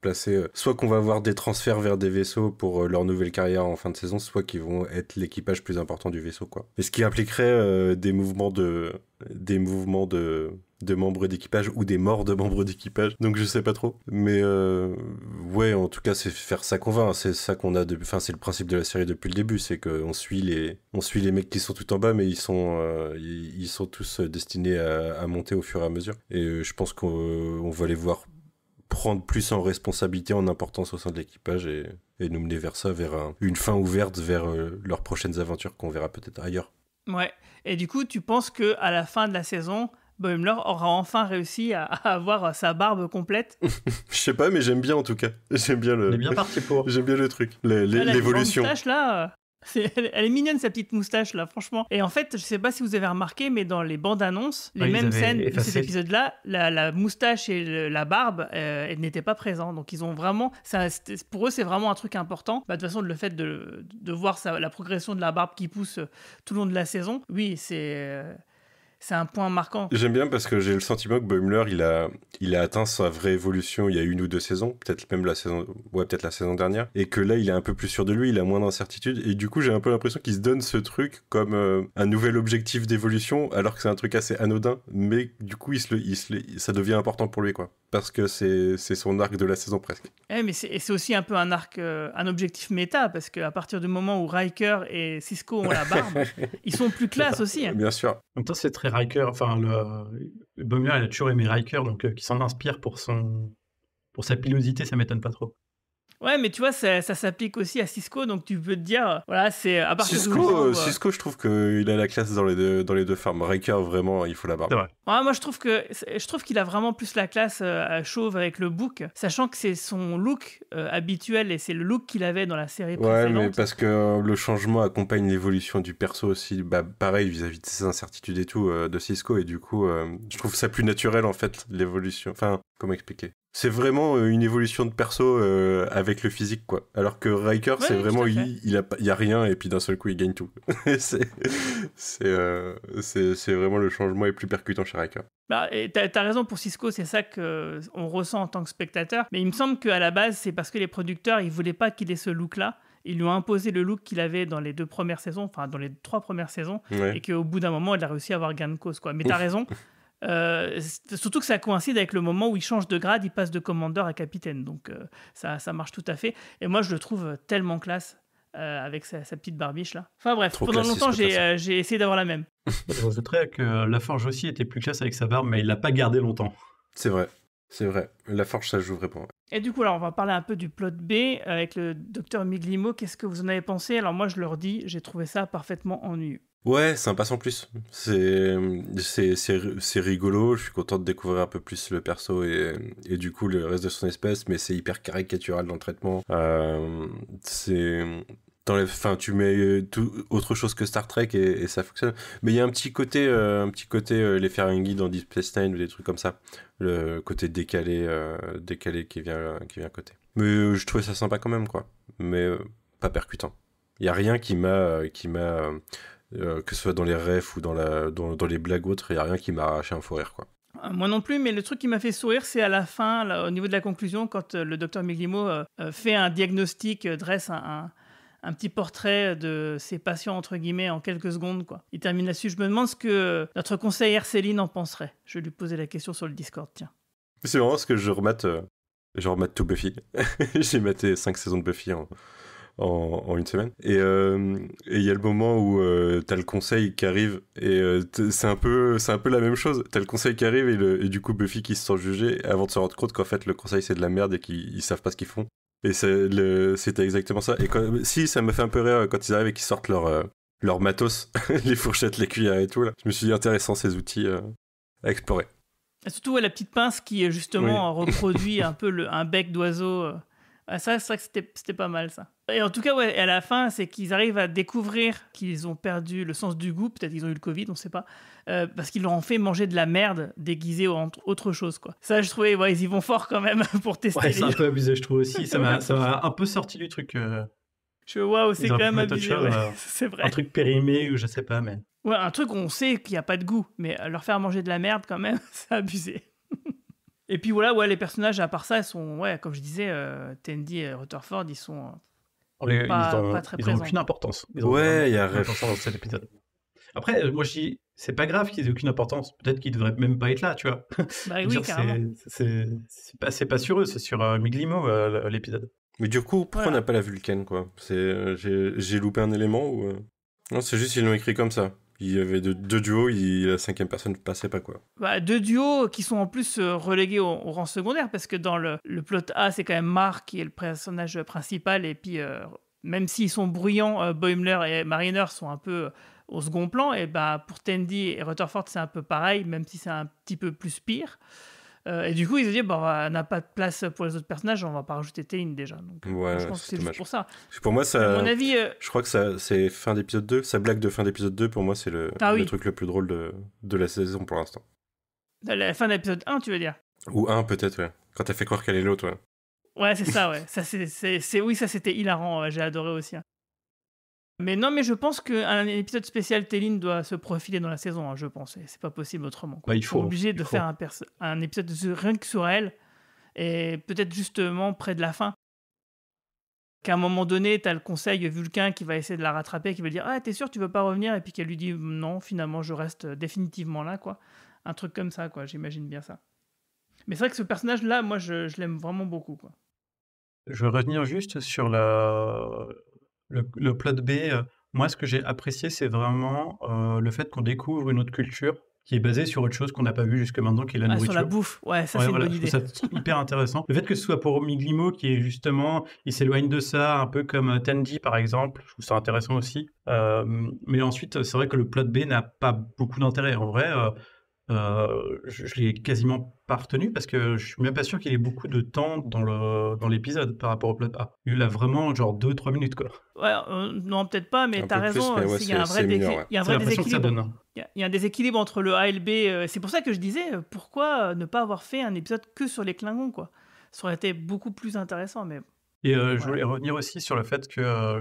placer. Euh, soit qu'on va avoir des transferts vers des vaisseaux pour leur nouvelle carrière en fin de saison, soit qu'ils vont être l'équipage plus important du vaisseau, quoi. Et ce qui impliquerait des mouvements de, des mouvements de, de membres d'équipage ou des morts de membres d'équipage. Donc je sais pas trop. Mais euh, ouais, en tout cas, c'est faire ça qu'on va. Hein. C'est ça qu'on a. depuis, Enfin, c'est le principe de la série depuis le début, c'est qu'on suit les on suit les mecs qui sont tout en bas, mais ils sont euh, ils sont tous euh, destinés à, monter au fur et à mesure. Et je pense qu'on va les voir prendre plus en responsabilité, en importance au sein de l'équipage et, nous mener vers ça, vers une fin ouverte, vers leurs prochaines aventures qu'on verra peut-être ailleurs. Ouais. Et du coup, tu penses que à la fin de la saison, Bohemler aura enfin réussi à, avoir sa barbe complète. Je sais pas, mais j'aime bien en tout cas. J'aime bien le. bien parti j'aime bien le truc, l'évolution. moustache là, elle, est mignonne sa petite moustache là, franchement. Et en fait, je sais pas si vous avez remarqué, mais dans les bandes annonces, les mêmes scènes de cet épisode-là, la, moustache et la barbe, euh, elles n'étaient pas présentes. Donc ils ont vraiment, pour eux, c'est vraiment un truc important. Bah, de toute façon, le fait de, voir la progression de la barbe qui pousse euh, tout le long de la saison, oui, c'est euh, c'est un point marquant. J'aime bien parce que j'ai le sentiment que Boehmler, il a, il a atteint sa vraie évolution il y a une ou deux saisons, peut-être même la saison, peut-être la saison dernière, et que là, il est un peu plus sûr de lui, il a moins d'incertitudes, et du coup, j'ai un peu l'impression qu'il se donne ce truc comme euh, un nouvel objectif d'évolution, alors que c'est un truc assez anodin, mais du coup, il se ça devient important pour lui, quoi parce que c'est son arc de la saison presque. Eh, mais c'est aussi un peu un arc, euh, un objectif méta, parce qu'à partir du moment où Riker et Cisco ont la barbe, ils sont plus classe aussi. Hein. Bien sûr. En même temps, c'est très Riker. Enfin, le, a toujours aimé Riker, donc euh, qui s'en inspire pour son pour sa pilosité, ça m'étonne pas trop. Ouais, mais tu vois, ça, s'applique aussi à Cisco, donc tu peux te dire, voilà, c'est à partir Cisco, de Cisco, je trouve qu'il a la classe dans les deux, dans les deux femmes. vraiment, il faut la barbe. moi, je trouve que je trouve qu'il a vraiment plus la classe euh, à chauve avec le book, sachant que c'est son look euh, habituel et c'est le look qu'il avait dans la série précédente. Ouais, mais parce que euh, le changement accompagne l'évolution du perso aussi, bah, pareil vis-à-vis de ses incertitudes et tout de Cisco, et du coup, je trouve ça plus naturel en fait l'évolution. Enfin, comment expliquer c'est vraiment euh, une évolution de perso euh, avec le physique, quoi. Alors que Riker, c'est vraiment, il, il, a, rien et puis d'un seul coup, il gagne tout. Euh, c'est vraiment le changement le plus percutant chez Riker. Bah, T'as as raison pour Cisco, c'est ça qu'on ressent en tant que spectateur. Mais il me semble qu'à la base, c'est parce que les producteurs, ils voulaient pas qu'il ait ce look-là ils lui ont imposé le look qu'il avait dans les deux premières saisons, enfin dans les trois premières saisons, et et qu'au bout d'un moment, il a réussi à avoir gain de cause. Quoi. Mais t'as raison, Euh, surtout que ça coïncide avec le moment où il change de grade, il passe de commandeur à capitaine. Donc euh, ça, marche tout à fait. Et moi, je le trouve euh, tellement classe avec sa, petite barbiche là. Enfin bref, pendant longtemps, j'ai essayé d'avoir la même. je rajouterais que la forge aussi était plus classe avec sa barbe, mais il l'a pas gardé longtemps. C'est vrai. C'est vrai, la forge ça joue vraiment. Et du coup, alors on va parler un peu du plot B avec le docteur Miglimo. Qu'est-ce que vous en avez pensé Alors moi, je leur dis, j'ai trouvé ça parfaitement ennuyeux. Ouais, c'est un plus. C'est, rigolo, je suis content de découvrir un peu plus le perso et, du coup le reste de son espèce, mais c'est hyper caricatural dans le traitement. Euh, c'est. tu mets tout, autre chose que Star Trek et, ça fonctionne. Mais il y a un petit côté, euh, un petit côté euh, les Ferengi dans Deep Space Nine ou des trucs comme ça. Le côté décalé, euh, décalé qui vient, qui vient à côté. Mais je trouvais ça sympa quand même, quoi. Mais pas percutant. Il y a rien qui m'a, qui m'a euh, que ce soit dans les rêves ou dans, la, dans, dans les blagues autres, il n'y a rien qui m'a arraché un fou rire. Quoi. Euh, moi non plus, mais le truc qui m'a fait sourire, c'est à la fin, au niveau de la conclusion, quand euh, le docteur Miglimo fait un diagnostic, dresse un, un, petit portrait de ses patients, entre guillemets, en quelques secondes. Quoi. Il termine là-dessus. Je me demande ce que notre conseillère Céline en penserait. Je vais lui poser la question sur le Discord, tiens. C'est vraiment ce que je remate, je tout Buffy. J'ai maté 5 saisons de Buffy en, en, une semaine. Euh, et il y a le moment où euh, t'as le conseil qui arrive et euh, c'est un peu c'est un peu la même chose. T'as le conseil qui arrive et, du coup Buffy qui se sent jugé avant de se rendre compte qu'en fait le conseil c'est de la merde et qu'ils savent pas ce qu'ils font. Et c'était exactement ça. Et si ça me fait un peu rire quand ils arrivent et qu'ils sortent leur leur matos, les fourchettes, les cuillères et tout. Là. Je me suis dit intéressant ces outils à explorer. surtout la petite pince qui justement reproduit un peu un bec d'oiseau ah, ça, c'est vrai que c'était pas mal ça. Et en tout cas, ouais, à la fin, c'est qu'ils arrivent à découvrir qu'ils ont perdu le sens du goût, peut-être qu'ils ont eu le Covid, on sait pas, euh, parce qu'ils leur ont fait manger de la merde déguisée en autre chose, quoi. Ça, je trouvais, ouais, ils y vont fort quand même pour tester. Ouais, c'est un peu abusé, je trouve aussi. Ça m'a un peu sorti du truc. Euh, je waouh, c'est quand même abusé. c'est vrai. Un truc périmé ou je sais pas, mais. Ouais, un truc où on sait qu'il n'y a pas de goût, mais euh, leur faire manger de la merde quand même, c'est abusé. Et puis voilà, ouais, les personnages, à part ça, ils sont, ouais, comme je disais, Tendy euh, Tandy et Rutherford, ils sont euh, pas, très ils aucune importance. ouais, il y a importance dans cet épisode. Après, euh, moi, je dis, c'est pas grave qu'ils aient aucune importance. Peut-être qu'ils devraient même pas être là, tu vois. Bah oui, c'est, pas, pas, sur eux, c'est sur Miglimo, l'épisode. Mais du coup, pourquoi on n'a pas la Vulcaine, quoi c'est, j'ai, loupé un élément ou... Non, c'est juste qu'ils l'ont écrit comme ça. Il y avait deux, duos, il, la cinquième personne ne passait pas quoi. Bah, deux duos qui sont en plus euh, relégués au, rang secondaire parce que dans le, plot A, c'est quand même Mark qui est le personnage principal et puis euh, même s'ils sont bruyants, euh, Boimler et Mariner sont un peu au second plan. Et bah, pour Tandy et Rutherford, c'est un peu pareil, même si c'est un petit peu plus pire. Euh, et du coup, ils ont dit bah, on n'a pas de place pour les autres personnages, on va pas rajouter Téline déjà. Donc, euh, je pense que c'est juste pour ça. pour moi, ça. À mon avis, euh, Je crois que ça, c'est fin d'épisode 2. Sa blague de fin d'épisode 2, pour moi, c'est le, ah le truc le plus drôle de, de la saison pour l'instant. La fin d'épisode 1, tu veux dire Ou 1, peut-être, ouais. Quand t'as fait croire qu'elle est l'autre, ouais. Ouais, c'est ça, ouais. ça, c'est, oui, ça, c'était hilarant. J'ai adoré aussi. Hein. Mais non, mais je pense qu'un épisode spécial Téline doit se profiler dans la saison, hein, je pense. C'est pas possible autrement. Quoi. Bah, il faut. obligé de faire un, un épisode rien que sur elle, et peut-être justement près de la fin. Qu'à un moment donné, t'as le conseil Vulcain qui va essayer de la rattraper, qui va dire Ah, t'es sûr, tu veux pas revenir Et puis qu'elle lui dit Non, finalement, je reste définitivement là, quoi. Un truc comme ça, quoi. J'imagine bien ça. Mais c'est vrai que ce personnage-là, moi, je, je l'aime vraiment beaucoup, quoi. Je veux revenir juste sur la le, plot B, euh, moi, ce que j'ai apprécié, c'est vraiment euh, le fait qu'on découvre une autre culture qui est basée sur autre chose qu'on n'a pas vu jusque maintenant, qui est la nourriture. Sur la bouffe, ouais, ça c'est une bonne idée. Ça, hyper intéressant. Le fait que ce soit pour Miglimo, qui est justement, il s'éloigne de ça, un peu comme euh, Tandy par exemple, je trouve ça intéressant aussi. mais ensuite, c'est vrai que le plot B n'a pas beaucoup d'intérêt. En vrai, euh, je, l'ai quasiment pas retenu parce que je suis même pas sûr qu'il ait beaucoup de temps dans le dans l'épisode par rapport au plot A. Ah, il a vraiment genre 2-3 minutes quoi. Ouais, euh, non peut-être pas, mais t'as raison. il y a un vrai, déséquilibre. Hein. Il y, a un déséquilibre entre le A et le B. Euh, c'est pour ça que je disais pourquoi ne pas avoir fait un épisode que sur les Klingons quoi. Ça aurait été beaucoup plus intéressant, mais. Et je voulais revenir aussi sur le fait que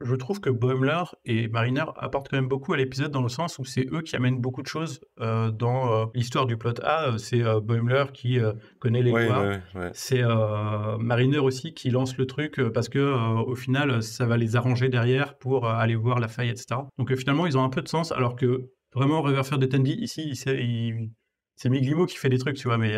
je trouve que Boimler et Mariner apportent quand même beaucoup à l'épisode dans le sens où c'est eux qui amènent beaucoup de choses euh, dans euh, l'histoire du plot A. Euh, c'est Boimler qui connaît les ouais, C'est Mariner aussi qui lance le truc parce que au final, ça va les arranger derrière pour aller voir la faille, etc. Donc finalement, ils ont un peu de sens alors que vraiment, Reverser de Tandy, ici, c'est Miglimo qui fait des trucs, tu vois, mais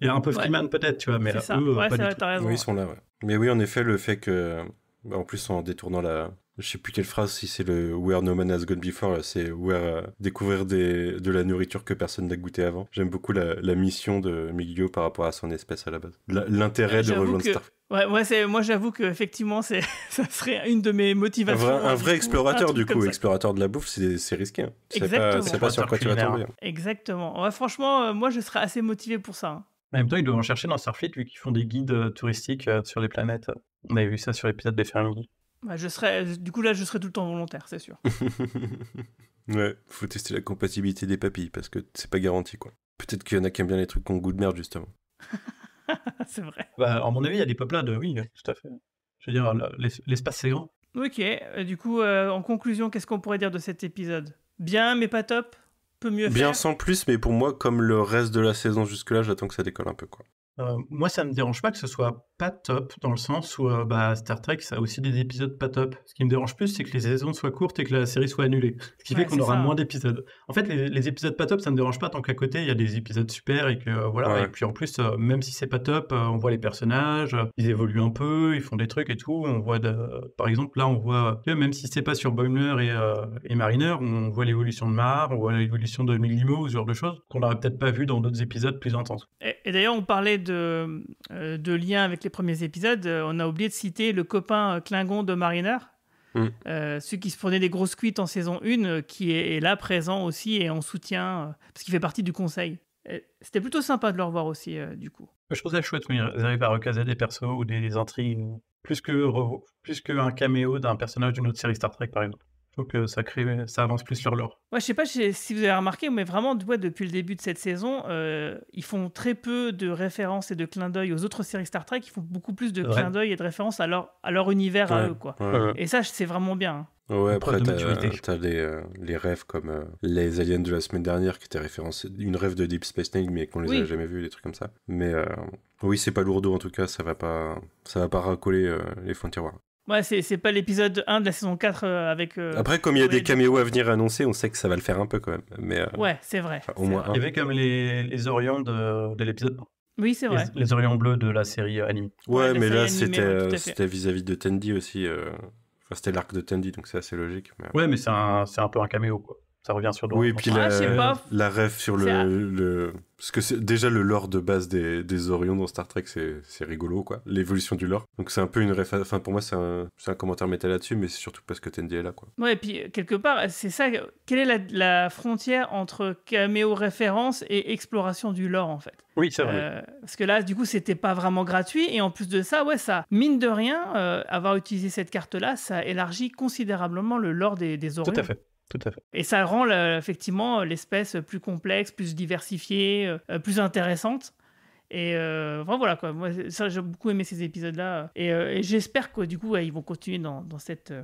il y a un peu Freeman peut-être, tu vois, mais là, eux, pas oui, ils sont là, Mais oui, en effet, le fait que bah, en plus, en détournant la. Je sais plus quelle phrase, si c'est le Where no man has gone before, c'est euh, découvrir des... de la nourriture que personne n'a goûté avant. J'aime beaucoup la... mission de Miglio par rapport à son espèce à la base. L'intérêt de rejoindre Starfleet. Ouais, c'est, moi j'avoue qu'effectivement, c'est, ça serait une de mes motivations. Un vrai, explorateur du coup, explorateur de la bouffe, c'est, risqué. Hein. Exactement. pas, sur quoi tu vas tomber. Exactement. franchement, euh, moi je serais assez motivé pour ça. Hein. En même temps, ils doivent en chercher dans Starfleet, vu qu'ils font des guides euh, touristiques sur les planètes. On avait vu ça sur l'épisode des fermiers. Bah, je du coup, là, je serais tout le temps volontaire, c'est sûr. ouais, faut tester la compatibilité des papilles parce que c'est pas garanti, quoi. Peut-être qu'il y en a qui aiment bien les trucs qu'on ont de merde, justement. c'est vrai. Bah, à mon avis, il y a des de oui, tout à fait. Je veux dire, l'espace, c'est grand. Ok, euh, du coup, euh, en conclusion, qu'est-ce qu'on pourrait dire de cet épisode Bien, mais pas top Peut mieux faire Bien sans plus, mais pour moi, comme le reste de la saison jusque-là, j'attends que ça décolle un peu, quoi. Euh, moi, ça me dérange pas que ce soit pas top, dans le sens où euh, bah, Star Trek, ça a aussi des épisodes pas top. Ce qui me dérange plus, c'est que les saisons soient courtes et que la série soit annulée. Ce qui fait qu'on aura moins d'épisodes. En fait, les, épisodes pas top, ça me dérange pas tant qu'à côté, il y a des épisodes super et que euh, voilà. Et puis en plus, même si c'est pas top, on voit les personnages, ils évoluent un peu, ils font des trucs et tout. On voit, de... par exemple, là, on voit, même si c'est pas sur Boimler et, et, Mariner, on voit l'évolution de Mar, on voit l'évolution de Limo, ce genre de choses qu'on n'aurait peut-être pas vu dans d'autres épisodes plus intenses. Et d'ailleurs, on parlait de, euh, de lien avec les premiers épisodes. Euh, on a oublié de citer le copain euh, Klingon de Mariner, mm. celui qui se prenait des grosses cuites en saison 1, qui est, là présent aussi et en soutien, parce qu'il fait partie du conseil. C'était plutôt sympa de le revoir aussi, du coup. Je trouve ça chouette, Vous Ils arrivent à recaser des persos ou des, intrigues, plus qu'un plus caméo d'un personnage d'une autre série Star Trek, par exemple que ça, ça avance plus sur l'or. Ouais, je sais pas si vous avez remarqué, mais vraiment, depuis le début de cette saison, euh, ils font très peu de références et de clins d'œil aux autres séries Star Trek. Ils font beaucoup plus de clins d'œil et de références à leur, à leur univers, à eux. Quoi. Et ça, c'est vraiment bien. Hein. Ouais, après, tu as, euh, les, rêves comme euh, les aliens de la semaine dernière qui étaient référencés, une rêve de Deep Space Nine, mais qu'on les a avait jamais vus, des trucs comme ça. Mais oui, c'est pas lourdeau en tout cas, ça va pas, ça va pas racoler les fonds de tiroir. Ouais, c'est pas l'épisode 1 de la saison 4 euh, avec. Euh, Après, comme il y a des caméos à venir annoncer, on sait que ça va le faire un peu quand même. Mais, euh, ouais, c'est vrai. Il y avait comme les, les orients de, de l'épisode Oui, c'est vrai. Les, bleus de la série anime. Ouais, mais là, hein, c'était vis-à-vis de Tendy aussi. Enfin, c'était l'arc de Tendy, donc c'est assez logique. Ouais, mais c'est un, un peu un caméo, quoi ça revient sur le Oui, et puis la, ah, ref rêve sur le, Parce que déjà le lore de base des, des Orions dans Star Trek, c'est rigolo, quoi. L'évolution du lore. Donc c'est un peu une ref... Enfin, pour moi, c'est un, un, commentaire métal là-dessus, mais c'est surtout parce que Tendi est là, quoi. Ouais, et puis euh, quelque part, c'est ça. Quelle est la, frontière entre caméo référence et exploration du lore, en fait Oui, c'est vrai. Euh, parce que là, du coup, c'était pas vraiment gratuit. Et en plus de ça, ouais, ça, mine de rien, euh, avoir utilisé cette carte-là, ça élargit considérablement le lore des, des Orions. Tout à fait à fait. Et ça rend effectivement l'espèce plus complexe, plus diversifiée, euh, euh, plus intéressante. Et euh, enfin, voilà, quoi. Moi, ça, j'ai beaucoup aimé ces épisodes-là. Et, j'espère que du coup, ils vont continuer dans, cette,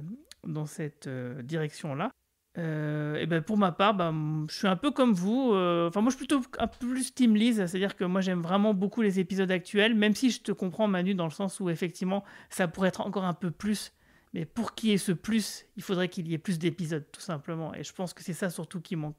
dans cette direction-là. et ben pour ma part, ben, je suis un peu comme vous. Enfin, moi, je suis plutôt un peu plus Team Liz, c'est-à-dire que moi, j'aime vraiment beaucoup les épisodes actuels, même si je te comprends, Manu, dans le sens où effectivement, ça pourrait être encore un peu plus mais pour qu'il y ait ce plus, il faudrait qu'il y ait plus d'épisodes, tout simplement. Et je pense que c'est ça surtout qui manque.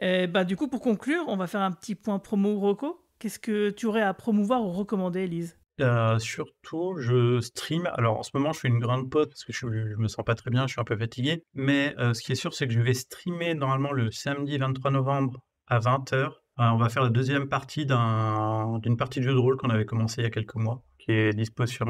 Et eh bah, ben, du coup, pour conclure, on va faire un petit point promo roco. Qu'est-ce que tu aurais à promouvoir ou recommander, Elise euh, surtout, je stream. Alors en ce moment, je fais une grande pause parce que je, me sens pas très bien, je suis un peu fatigué. Mais euh, ce qui est sûr, c'est que je vais streamer normalement le samedi 23 novembre à 20h. Euh, on va faire la deuxième partie d'une partie de jeu de rôle qu'on avait commencé il y a quelques mois qui est dispo sur,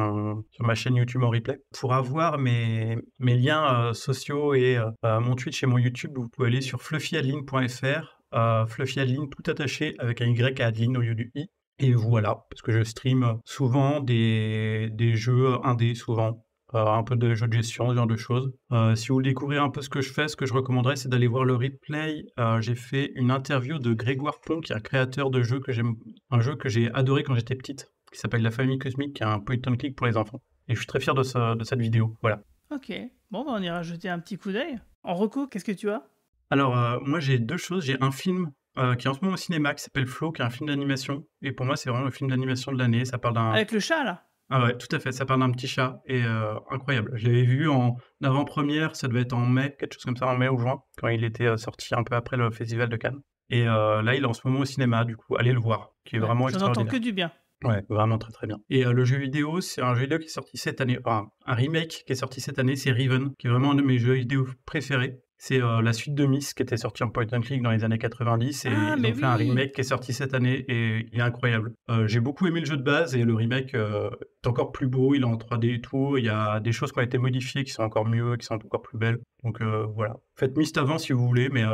ma chaîne YouTube en replay. Pour avoir mes, mes liens euh, sociaux et euh, euh, mon Twitch et mon YouTube, vous pouvez aller sur fluffyadeline.fr. fluffyadline tout attaché avec un Y à Adeline au lieu du I. Et voilà, parce que je stream souvent des, jeux indés, souvent. un peu de jeux de gestion, ce genre de choses. si vous voulez découvrir un peu ce que je fais, ce que je recommanderais, c'est d'aller voir le replay. j'ai fait une interview de Grégoire Pont, qui est un créateur de jeux que j'aime, un jeu que j'ai adoré quand j'étais petite qui s'appelle La famille cosmique, qui est un point and click pour les enfants. Et je suis très fier de, de cette vidéo. Voilà. Ok. Bon, bah on y rajouter un petit coup d'œil. En recours, qu'est-ce que tu as Alors, euh, moi, j'ai deux choses. J'ai un film euh, qui est en ce moment au cinéma, qui s'appelle Flo qui est un film d'animation. Et pour moi, c'est vraiment le film d'animation de l'année. Ça parle d'un. Avec le chat, là Ah ouais, tout à fait. Ça parle d'un petit chat. Et euh, incroyable. Je l'avais vu en avant-première, ça devait être en mai, quelque chose comme ça, en mai ou juin, quand il était sorti un peu après le festival de Cannes. Et là, il est en ce moment au cinéma, du coup, allez le voir, qui est vraiment extraordinaire. que du bien. Ouais, mmh. vraiment très très bien. Et euh, le jeu vidéo, c'est un jeu vidéo qui est sorti cette année, un remake qui est sorti cette année, c'est Riven, qui est vraiment un de mes jeux vidéo préférés. C'est euh, la suite de Miss qui était sortie en point and click dans les années 90 et ah, ils ont fait un remake qui est sorti cette année et il est incroyable. Euh, j'ai beaucoup aimé le jeu de base et le remake est encore plus beau, il est en 3D et tout, il y a des choses qui ont été modifiées qui sont encore mieux, qui sont encore plus belles. Donc voilà, faites Myst avant si vous voulez, mais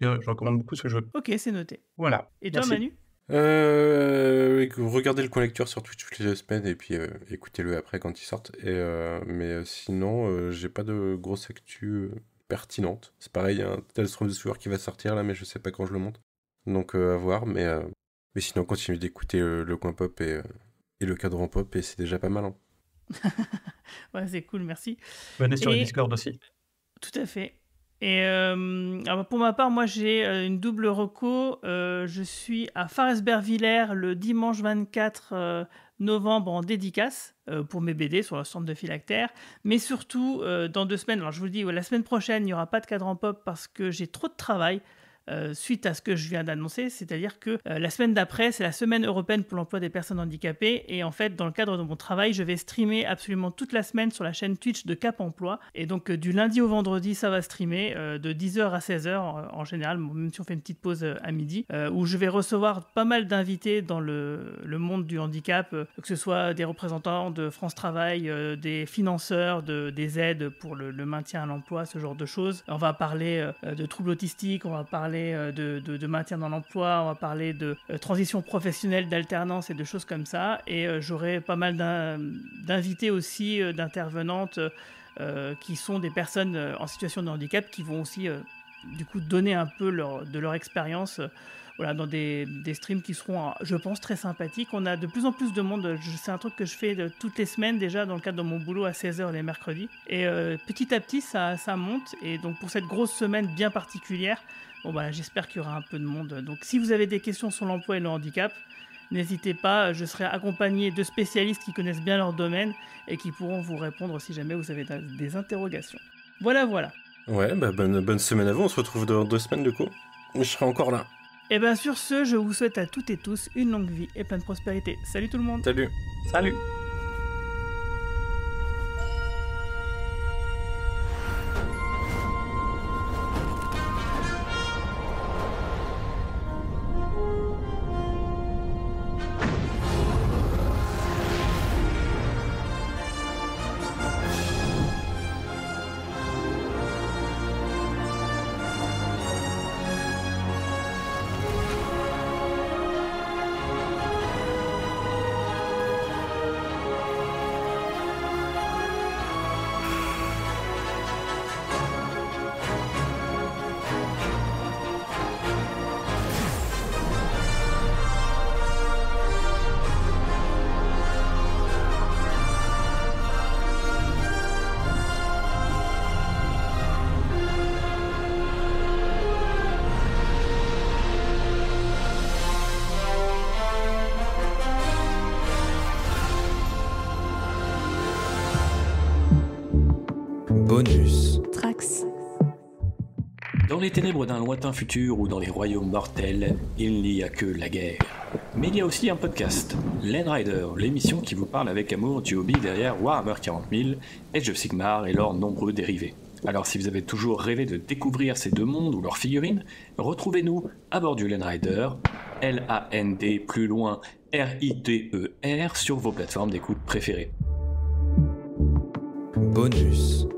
je recommande beaucoup ce jeu. Ok, c'est noté. Voilà. Et toi Manu euh, regardez le collecteur sur Twitch toutes les semaines et puis euh, écoutez-le après quand il sortent. Et, euh, mais euh, sinon, j'ai pas de grosse actu pertinente. C'est pareil, il y a un tel de Sewer qui va sortir là, mais je sais pas quand je le monte. Donc à voir, mais, mais sinon, continuez d'écouter le coin pop et, et, le cadran pop et c'est déjà pas mal. Hein. ouais, c'est cool, merci. Venez sur le Discord aussi. Tout à fait. Et euh, pour ma part, moi j'ai euh, une double reco. Euh, je suis à faresbert le dimanche 24 novembre en dédicace pour mes BD sur la centre de Philactère. Mais surtout, dans deux semaines, alors je vous le dis, la semaine prochaine, il n'y aura pas de cadre en pop parce que j'ai trop de travail. Euh, suite à ce que je viens d'annoncer, c'est-à-dire que euh, la semaine d'après, c'est la semaine européenne pour l'emploi des personnes handicapées, et en fait, dans le cadre de mon travail, je vais streamer absolument toute la semaine sur la chaîne Twitch de Cap Emploi, et donc euh, du lundi au vendredi, ça va streamer de 10h à 16h en, général, même si on fait une petite pause à midi, où je vais recevoir pas mal d'invités dans le, monde du handicap, que ce soit des représentants de France Travail, des financeurs, de, des aides pour le maintien à l'emploi, ce genre de choses. On va parler de troubles autistiques, on va parler euh, de, de, maintien dans l'emploi, on va parler de euh, transition professionnelle, d'alternance et de choses comme ça. Et euh, j'aurai pas mal d'invités aussi, d'intervenantes qui sont des personnes en situation de handicap qui vont aussi du coup donner un peu leur, de leur expérience voilà, dans des, des, streams qui seront, je pense, très sympathiques. On a de plus en plus de monde. C'est un truc que je fais toutes les semaines déjà dans le cadre de mon boulot à 16h les mercredis. Et petit à petit, ça, ça monte. Et donc pour cette grosse semaine bien particulière, Bon, bah, j'espère qu'il y aura un peu de monde. Donc, si vous avez des questions sur l'emploi et le handicap, n'hésitez pas. Je serai accompagné de spécialistes qui connaissent bien leur domaine et qui pourront vous répondre si jamais vous avez des interrogations. Voilà, voilà. Ouais, bah bonne, bonne semaine à vous. On se retrouve dans deux semaines, du coup. Je serai encore là. Et eh bien, sur ce, je vous souhaite à toutes et tous une longue vie et pleine prospérité. Salut tout le monde. Salut. Salut. Dans les ténèbres d'un lointain futur ou dans les royaumes mortels, il n'y a que la guerre. Mais il y a aussi un podcast, Land l'émission qui vous parle avec amour du hobby derrière Warhammer 40000, Edge of Sigmar et leurs nombreux dérivés. Alors si vous avez toujours rêvé de découvrir ces deux mondes ou leurs figurines, retrouvez-nous à bord du Land L-A-N-D plus loin r i t e r sur vos plateformes d'écoute préférées. Bonus.